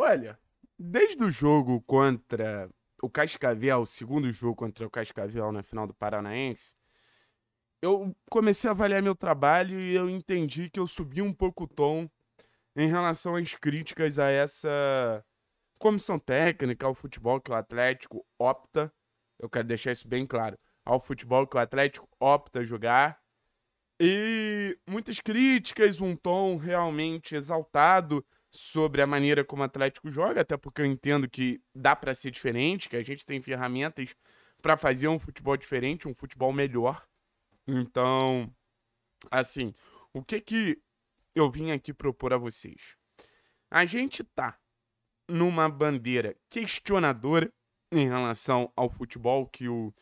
Olha, desde o jogo contra o Cascavel, o segundo jogo contra o Cascavel na final do Paranaense, eu comecei a avaliar meu trabalho e eu entendi que eu subi um pouco o tom em relação às críticas a essa comissão técnica, ao futebol que o Atlético opta. Eu quero deixar isso bem claro. Ao futebol que o Atlético opta jogar. E muitas críticas, um tom realmente exaltado sobre a maneira como o Atlético joga, até porque eu entendo que dá para ser diferente, que a gente tem ferramentas para fazer um futebol diferente, um futebol melhor. Então, assim, o que que eu vim aqui propor a vocês? A gente tá numa bandeira questionadora em relação ao futebol que o,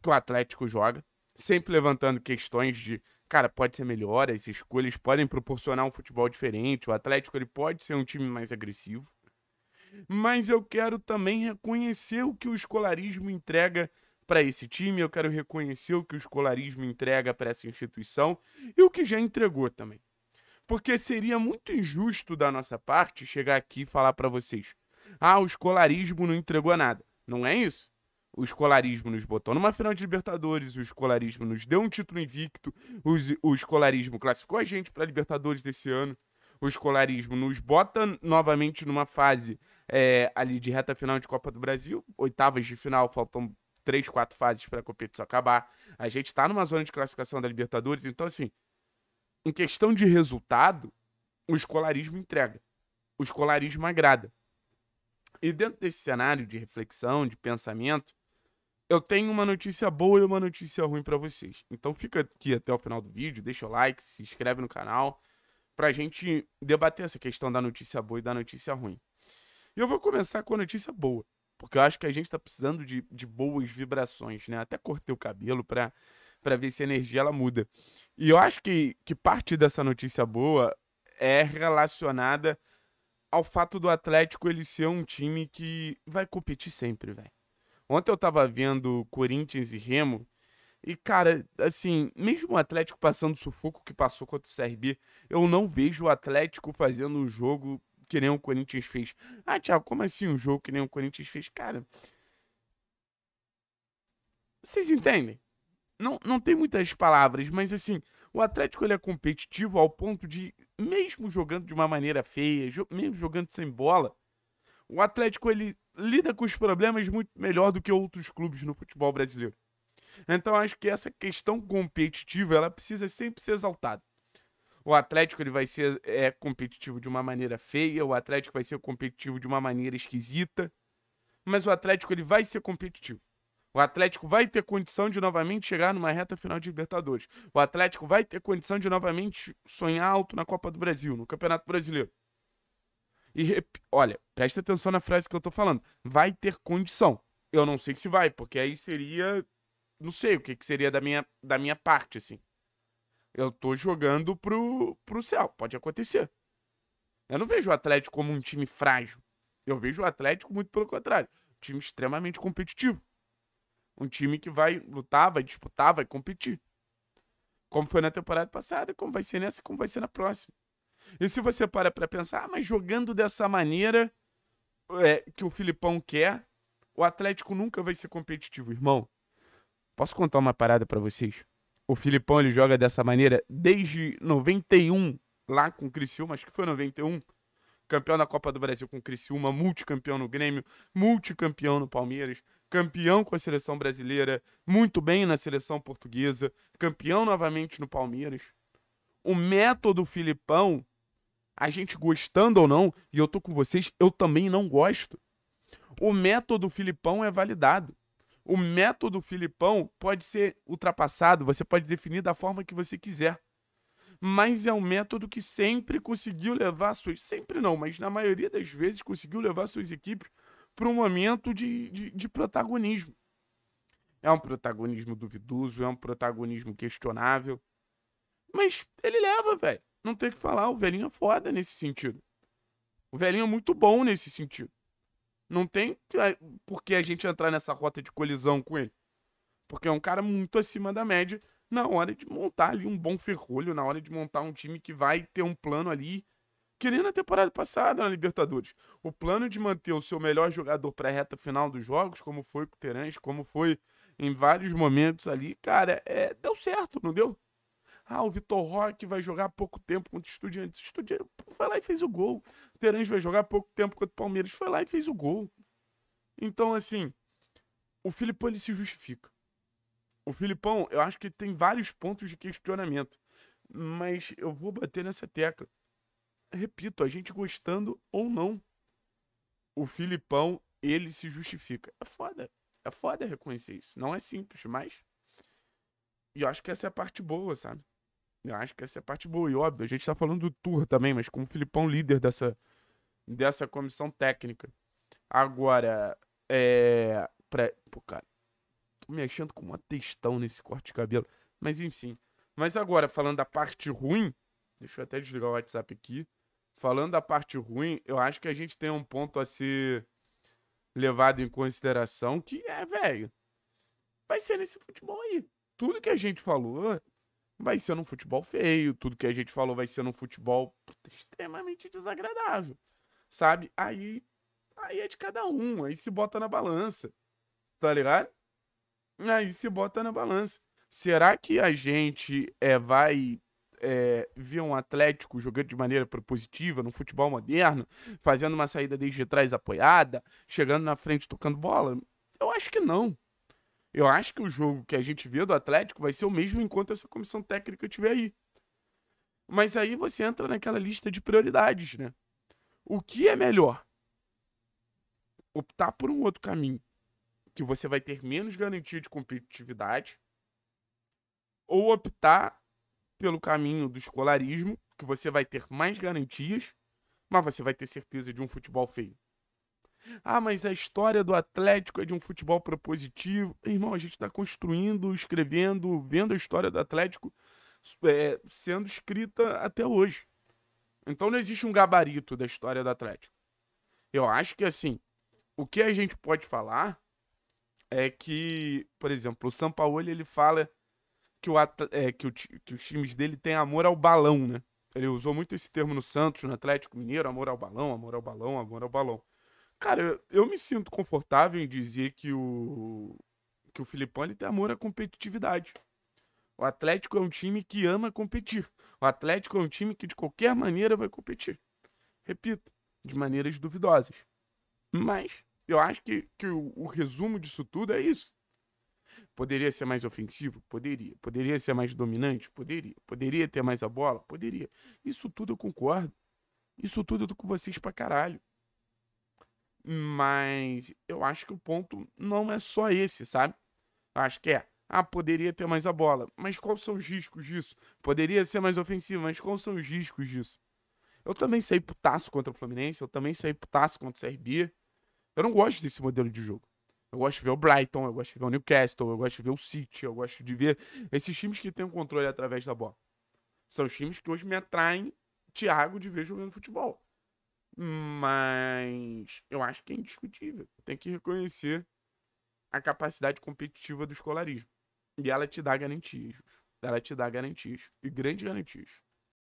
que o Atlético joga sempre levantando questões de, cara, pode ser melhor, essas escolhas podem proporcionar um futebol diferente, o Atlético ele pode ser um time mais agressivo. Mas eu quero também reconhecer o que o escolarismo entrega para esse time, eu quero reconhecer o que o escolarismo entrega para essa instituição e o que já entregou também. Porque seria muito injusto da nossa parte chegar aqui e falar para vocês: ah, o escolarismo não entregou nada. Não é isso? o escolarismo nos botou numa final de Libertadores, o escolarismo nos deu um título invicto, o escolarismo classificou a gente para Libertadores desse ano, o escolarismo nos bota novamente numa fase é, ali de reta final de Copa do Brasil, oitavas de final, faltam três, quatro fases para a competição acabar. A gente está numa zona de classificação da Libertadores, então assim, em questão de resultado, o escolarismo entrega, o escolarismo agrada. E dentro desse cenário de reflexão, de pensamento, eu tenho uma notícia boa e uma notícia ruim para vocês. Então fica aqui até o final do vídeo, deixa o like, se inscreve no canal pra gente debater essa questão da notícia boa e da notícia ruim. E eu vou começar com a notícia boa, porque eu acho que a gente tá precisando de, de boas vibrações, né? Até cortei o cabelo pra, pra ver se a energia ela muda. E eu acho que, que parte dessa notícia boa é relacionada ao fato do Atlético ele ser um time que vai competir sempre, velho. Ontem eu tava vendo Corinthians e Remo. E, cara, assim, mesmo o Atlético passando o sufoco que passou contra o CRB, eu não vejo o Atlético fazendo um jogo que nem o Corinthians fez. Ah, Thiago, como assim um jogo que nem o Corinthians fez? Cara. Vocês entendem? Não, não tem muitas palavras, mas assim, o Atlético ele é competitivo ao ponto de, mesmo jogando de uma maneira feia, jo mesmo jogando sem bola, o Atlético ele lida com os problemas muito melhor do que outros clubes no futebol brasileiro. Então acho que essa questão competitiva ela precisa sempre ser exaltada. O Atlético ele vai ser é, competitivo de uma maneira feia, o Atlético vai ser competitivo de uma maneira esquisita, mas o Atlético ele vai ser competitivo. O Atlético vai ter condição de novamente chegar numa reta final de Libertadores. O Atlético vai ter condição de novamente sonhar alto na Copa do Brasil, no Campeonato Brasileiro. E rep... olha, presta atenção na frase que eu tô falando. Vai ter condição. Eu não sei se vai, porque aí seria. Não sei o que, que seria da minha, da minha parte, assim. Eu tô jogando pro, pro céu. Pode acontecer. Eu não vejo o Atlético como um time frágil. Eu vejo o Atlético muito pelo contrário. Um time extremamente competitivo. Um time que vai lutar, vai disputar, vai competir. Como foi na temporada passada, como vai ser nessa, como vai ser na próxima. E se você para para pensar, ah, mas jogando dessa maneira é, que o Filipão quer, o Atlético nunca vai ser competitivo, irmão. Posso contar uma parada para vocês? O Filipão ele joga dessa maneira desde 91, lá com o Criciúma, acho que foi 91. Campeão da Copa do Brasil com o Criciúma, multicampeão no Grêmio, multicampeão no Palmeiras, campeão com a seleção brasileira, muito bem na seleção portuguesa, campeão novamente no Palmeiras. O método Filipão a gente gostando ou não, e eu tô com vocês, eu também não gosto. O método Filipão é validado. O método Filipão pode ser ultrapassado, você pode definir da forma que você quiser. Mas é um método que sempre conseguiu levar suas. Sempre não, mas na maioria das vezes conseguiu levar suas equipes para um momento de, de, de protagonismo. É um protagonismo duvidoso, é um protagonismo questionável. Mas ele leva, velho. Não tem o que falar, o velhinho é foda nesse sentido. O velhinho é muito bom nesse sentido. Não tem por que a gente entrar nessa rota de colisão com ele. Porque é um cara muito acima da média na hora de montar ali um bom ferrolho, na hora de montar um time que vai ter um plano ali. Que nem na temporada passada na Libertadores. O plano de manter o seu melhor jogador para a reta final dos jogos, como foi com o Terence, como foi em vários momentos ali, cara, é, deu certo, não deu? Ah, o Vitor Roque vai jogar pouco tempo contra o Estudiantes. Estudiantes foi lá e fez o gol. O Terence vai jogar pouco tempo contra o Palmeiras. Foi lá e fez o gol. Então, assim, o Filipão ele se justifica. O Filipão, eu acho que tem vários pontos de questionamento. Mas eu vou bater nessa tecla. Repito, a gente gostando ou não, o Filipão, ele se justifica. É foda. É foda reconhecer isso. Não é simples, mas. E eu acho que essa é a parte boa, sabe? Eu acho que essa é a parte boa. E óbvio, a gente tá falando do Tour também, mas com o Filipão líder dessa, dessa comissão técnica. Agora, é. Pra... Pô, cara, tô me achando com uma textão nesse corte de cabelo. Mas enfim. Mas agora, falando da parte ruim, deixa eu até desligar o WhatsApp aqui. Falando da parte ruim, eu acho que a gente tem um ponto a ser levado em consideração que é, velho, vai ser nesse futebol aí. Tudo que a gente falou vai ser num futebol feio, tudo que a gente falou vai ser num futebol extremamente desagradável, sabe? Aí, aí é de cada um, aí se bota na balança, tá ligado? Aí se bota na balança. Será que a gente é, vai é, ver um Atlético jogando de maneira propositiva no futebol moderno, fazendo uma saída desde trás apoiada, chegando na frente tocando bola? Eu acho que não. Eu acho que o jogo que a gente vê do Atlético vai ser o mesmo enquanto essa comissão técnica estiver aí. Mas aí você entra naquela lista de prioridades, né? O que é melhor? Optar por um outro caminho, que você vai ter menos garantia de competitividade, ou optar pelo caminho do escolarismo, que você vai ter mais garantias, mas você vai ter certeza de um futebol feio. Ah, mas a história do Atlético é de um futebol propositivo. Irmão, a gente está construindo, escrevendo, vendo a história do Atlético é, sendo escrita até hoje. Então não existe um gabarito da história do Atlético. Eu acho que assim, o que a gente pode falar é que, por exemplo, o Sampaoli ele fala que, o, é, que, o, que os times dele têm amor ao balão, né? Ele usou muito esse termo no Santos, no Atlético Mineiro, amor ao balão, amor ao balão, amor ao balão. Cara, eu me sinto confortável em dizer que o que o Filipão ele tem amor à competitividade. O Atlético é um time que ama competir. O Atlético é um time que de qualquer maneira vai competir. Repito, de maneiras duvidosas. Mas eu acho que, que o, o resumo disso tudo é isso. Poderia ser mais ofensivo? Poderia. Poderia ser mais dominante? Poderia. Poderia ter mais a bola? Poderia. Isso tudo eu concordo. Isso tudo eu tô com vocês pra caralho. Mas eu acho que o ponto não é só esse, sabe? Eu acho que é. Ah, poderia ter mais a bola. Mas quais são os riscos disso? Poderia ser mais ofensivo, mas quais são os riscos disso? Eu também saí putaço contra o Fluminense, eu também saí putaço contra o CRB. Eu não gosto desse modelo de jogo. Eu gosto de ver o Brighton, eu gosto de ver o Newcastle, eu gosto de ver o City, eu gosto de ver esses times que têm o controle através da bola. São os times que hoje me atraem Thiago de ver jogando futebol. Mas eu acho que é indiscutível. Tem que reconhecer a capacidade competitiva do escolarismo. E ela te dá garantias. Ela te dá garantias. E grandes garantias.